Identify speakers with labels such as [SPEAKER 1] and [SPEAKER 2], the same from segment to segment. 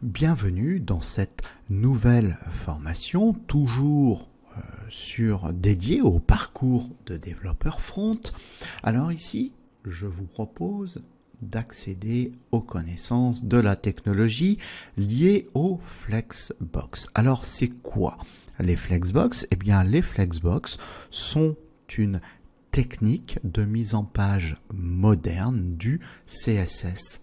[SPEAKER 1] Bienvenue dans cette nouvelle formation, toujours euh, sur dédiée au parcours de développeur front. Alors ici, je vous propose d'accéder aux connaissances de la technologie liée aux Flexbox. Alors c'est quoi les Flexbox Eh bien les Flexbox sont une technique de mise en page moderne du CSS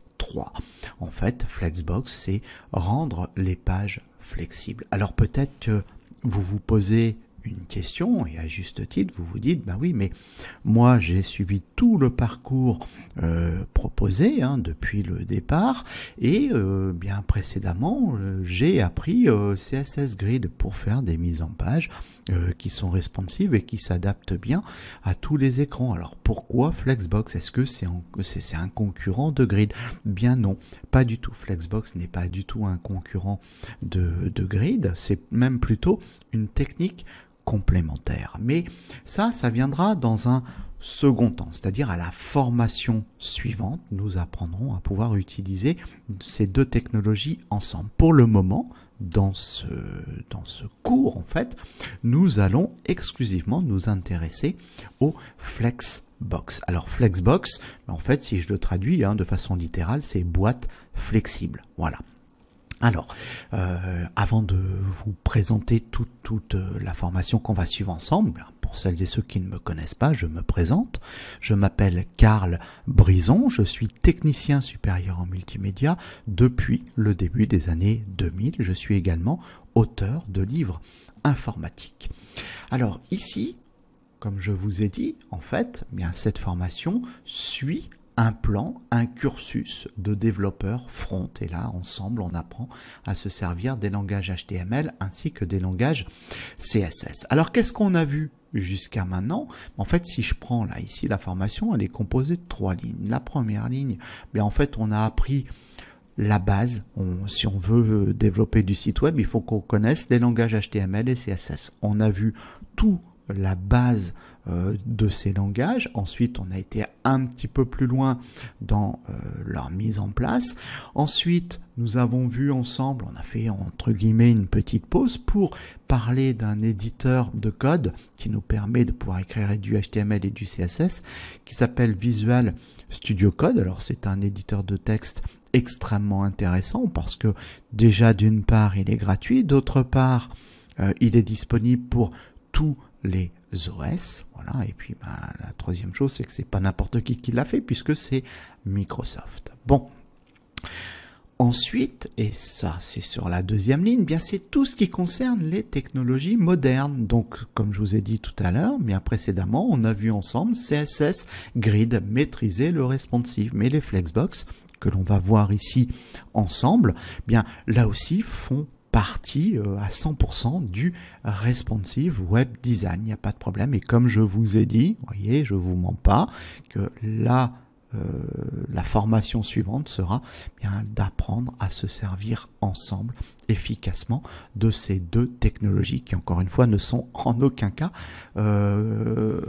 [SPEAKER 1] en fait, Flexbox, c'est rendre les pages flexibles. Alors peut-être que vous vous posez une question et à juste titre vous vous dites ben oui mais moi j'ai suivi tout le parcours euh, proposé hein, depuis le départ et euh, bien précédemment euh, j'ai appris CSS Grid pour faire des mises en page euh, qui sont responsives et qui s'adaptent bien à tous les écrans. Alors pourquoi Flexbox Est-ce que c'est un concurrent de Grid Bien non, pas du tout. Flexbox n'est pas du tout un concurrent de, de Grid, c'est même plutôt une technique complémentaire. Mais ça, ça viendra dans un second temps, c'est-à-dire à la formation suivante, nous apprendrons à pouvoir utiliser ces deux technologies ensemble. Pour le moment, dans ce, cours, en fait, nous allons exclusivement nous intéresser au flexbox. Alors flexbox, en fait, si je le traduis hein, de façon littérale, c'est boîte flexible. Voilà. Alors, euh, avant de vous présenter toute, toute euh, la formation qu'on va suivre ensemble, hein, pour celles et ceux qui ne me connaissent pas, je me présente. Je m'appelle Karl Brison, je suis technicien supérieur en multimédia depuis le début des années 2000. Je suis également auteur de livres informatiques. Alors ici, comme je vous ai dit, en fait, eh bien cette formation suit un plan, un cursus de développeurs front. Et là, ensemble, on apprend à se servir des langages HTML ainsi que des langages CSS. Alors, qu'est-ce qu'on a vu jusqu'à maintenant. En fait, si je prends là ici la formation, elle est composée de trois lignes. La première ligne, mais ben, en fait, on a appris la base. On, si on veut euh, développer du site web, il faut qu'on connaisse les langages HTML et CSS. On a vu tout la base euh, de ces langages. Ensuite, on a été un petit peu plus loin dans euh, leur mise en place. Ensuite, nous avons vu ensemble, on a fait entre guillemets une petite pause pour parler d'un éditeur de code qui nous permet de pouvoir écrire du HTML et du CSS qui s'appelle Visual Studio Code. Alors c'est un éditeur de texte extrêmement intéressant parce que déjà d'une part il est gratuit, d'autre part euh, il est disponible pour tous les OS. Voilà. Et puis ben, la troisième chose, c'est que c'est pas n'importe qui qui l'a fait puisque c'est Microsoft. Bon. Ensuite, et ça c'est sur la deuxième ligne, eh bien c'est tout ce qui concerne les technologies modernes. Donc comme je vous ai dit tout à l'heure, bien précédemment, on a vu ensemble CSS, Grid, maîtriser le responsive, mais les Flexbox que l'on va voir ici ensemble, eh bien là aussi font partie euh, à 100% du responsive web design, il n'y a pas de problème. Et comme je vous ai dit, voyez, je vous mens pas, que là, euh, la formation suivante sera bien d'apprendre à se servir ensemble efficacement de ces deux technologies qui encore une fois ne sont en aucun cas euh,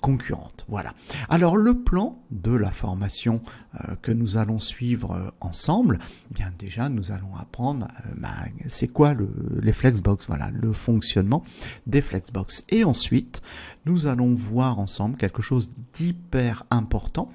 [SPEAKER 1] concurrentes. Voilà. Alors le plan de la formation euh, que nous allons suivre ensemble, bien déjà nous allons apprendre ben, c'est quoi le, les flexbox, voilà le fonctionnement des flexbox. Et ensuite nous allons voir ensemble quelque chose d'hyper important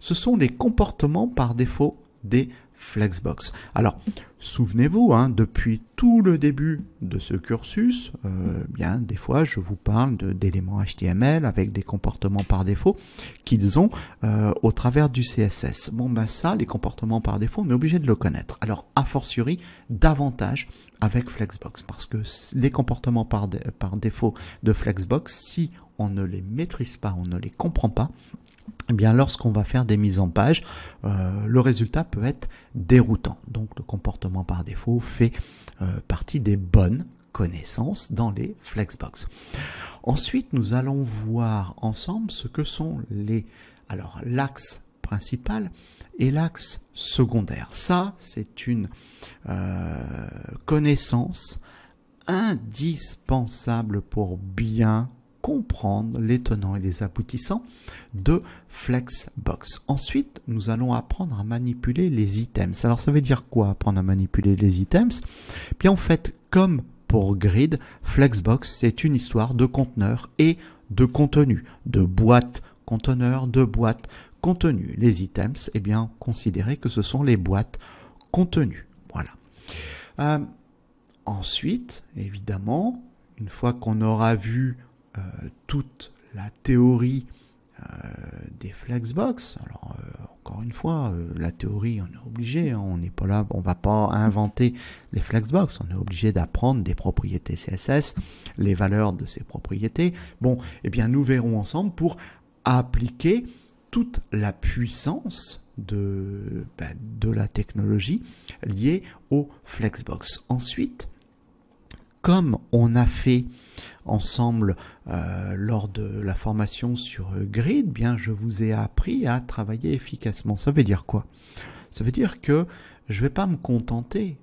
[SPEAKER 1] ce sont les comportements par défaut des Flexbox. Alors, souvenez-vous, hein, depuis tout le début de ce cursus, euh, bien des fois, je vous parle d'éléments HTML avec des comportements par défaut qu'ils ont euh, au travers du CSS. Bon, ben ça, les comportements par défaut, on est obligé de le connaître. Alors, a fortiori, davantage avec Flexbox, parce que les comportements par défaut de Flexbox, si on ne les maîtrise pas, on ne les comprend pas, eh bien, lorsqu'on va faire des mises en page, euh, le résultat peut être déroutant. Donc, le comportement par défaut fait euh, partie des bonnes connaissances dans les Flexbox. Ensuite, nous allons voir ensemble ce que sont les, alors, l'axe principal et l'axe secondaire. Ça, c'est une euh, connaissance indispensable pour bien comprendre les tenants et les aboutissants de Flexbox. Ensuite, nous allons apprendre à manipuler les items. Alors ça veut dire quoi apprendre à manipuler les items Bien en fait, comme pour Grid, Flexbox c'est une histoire de conteneurs et de contenu, de boîtes conteneurs, de boîtes contenus. Les items, eh bien considérez que ce sont les boîtes contenus. Voilà. Euh, ensuite, évidemment, une fois qu'on aura vu euh, toute la théorie euh, des flexbox. Alors, euh, encore une fois, la théorie, on est obligé, hein, on n'est pas là, on va pas inventer les flexbox, on est obligé d'apprendre des propriétés CSS, les valeurs de ces propriétés. Bon, eh bien, nous verrons ensemble pour appliquer toute la puissance de, ben, de la technologie liée au flexbox. Ensuite, comme on a fait ensemble euh, lors de la formation sur euh, Grid, eh bien je vous ai appris à travailler efficacement. Ça veut dire quoi Ça veut dire que je ne vais pas me contenter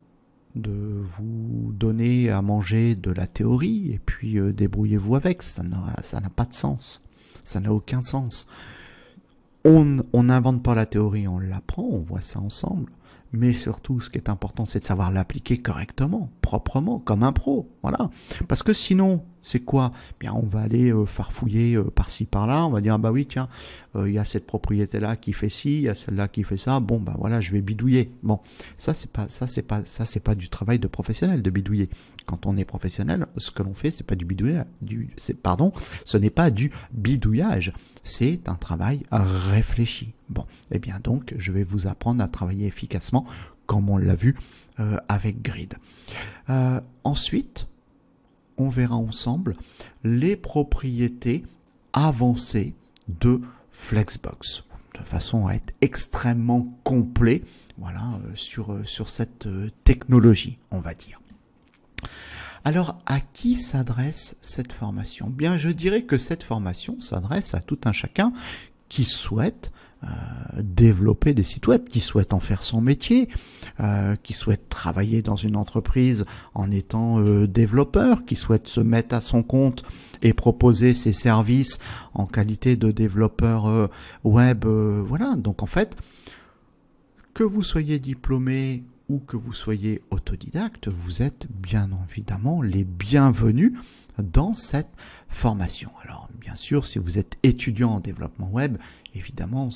[SPEAKER 1] de vous donner à manger de la théorie et puis euh, débrouillez-vous avec. Ça n'a pas de sens. Ça n'a aucun sens. On n'invente pas la théorie, on l'apprend, on voit ça ensemble mais surtout ce qui est important c'est de savoir l'appliquer correctement, proprement, comme un pro, voilà. Parce que sinon, c'est quoi Bien, on va aller euh, farfouiller euh, par-ci par-là. On va dire ah bah oui tiens, euh, il y a cette propriété là qui fait ci, il y a celle-là qui fait ça. Bon bah voilà, je vais bidouiller. Bon, ça c'est pas ça c'est pas ça c'est pas du travail de professionnel de bidouiller. Quand on est professionnel, ce que l'on fait c'est pas du Du, pardon, ce n'est pas du bidouillage. C'est un travail réfléchi. Bon, eh bien donc je vais vous apprendre à travailler efficacement comme on l'a vu avec Grid. ensuite, on verra ensemble les propriétés avancées de Flexbox de façon à être extrêmement complet voilà, euh, sur, euh, sur cette euh, technologie, on va dire. Alors, à qui s'adresse cette formation Bien, je dirais que cette formation s'adresse à tout un chacun qui souhaite euh, développer des sites web, qui souhaitent en faire son métier, euh, qui souhaite travailler dans une entreprise en étant euh, développeur, qui souhaite se mettre à son compte et proposer ses services en qualité de développeur web. voilà, donc en fait, que vous soyez diplômé ou que vous soyez autodidacte, vous êtes bien évidemment les bienvenus dans cette formation. Alors bien sûr, si vous êtes étudiant en développement web, évidemment,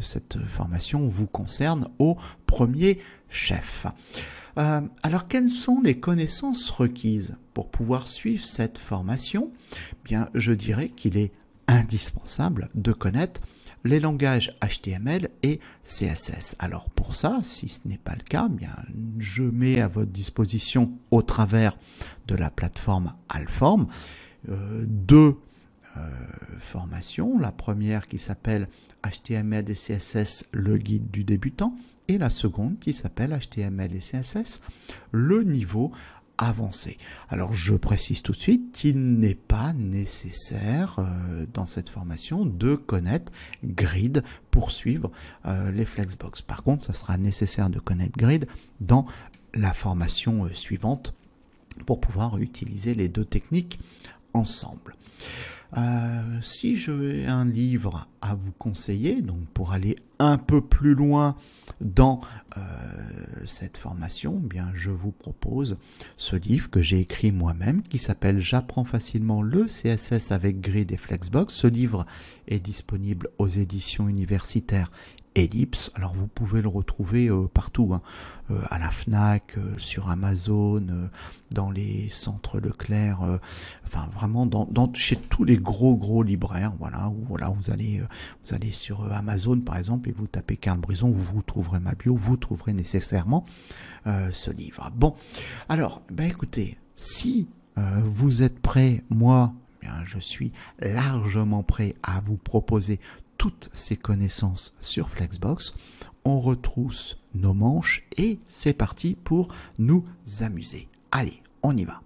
[SPEAKER 1] cette formation vous concerne au premier chef. Euh, alors, quelles sont les connaissances requises pour pouvoir suivre cette formation Bien, je dirais qu'il est indispensable de connaître les langages HTML et CSS. Alors pour ça, si ce n'est pas le cas, bien je mets à votre disposition au travers de la plateforme Alform euh, deux euh, formation, La première qui s'appelle HTML et CSS, le guide du débutant. Et la seconde qui s'appelle HTML et CSS, le niveau avancé. Alors je précise tout de suite qu'il n'est pas nécessaire euh, dans cette formation de connaître Grid pour suivre euh, les Flexbox. Par contre, ça sera nécessaire de connaître Grid dans la formation suivante pour pouvoir utiliser les deux techniques ensemble. Euh, si j'ai un livre à vous conseiller, donc pour aller un peu plus loin dans euh, cette formation, eh bien je vous propose ce livre que j'ai écrit moi-même qui s'appelle J'apprends facilement le CSS avec grid et Flexbox. Ce livre est disponible aux éditions universitaires Ellipse. Alors vous pouvez le retrouver euh, partout, hein. euh, à la FNAC, euh, sur Amazon, dans les centres Leclerc, enfin vraiment dans, chez tous les gros gros libraires. Voilà, où voilà, vous allez, vous allez sur Amazon par exemple et vous tapez Carl Brison, vous trouverez ma bio, vous trouverez nécessairement ce livre. Bon, alors, ben écoutez, si vous êtes prêt, moi, eh Bien, je suis largement prêt à vous proposer toutes ces connaissances sur Flexbox. On retrousse nos manches et c'est parti pour nous amuser. Allez, on y va.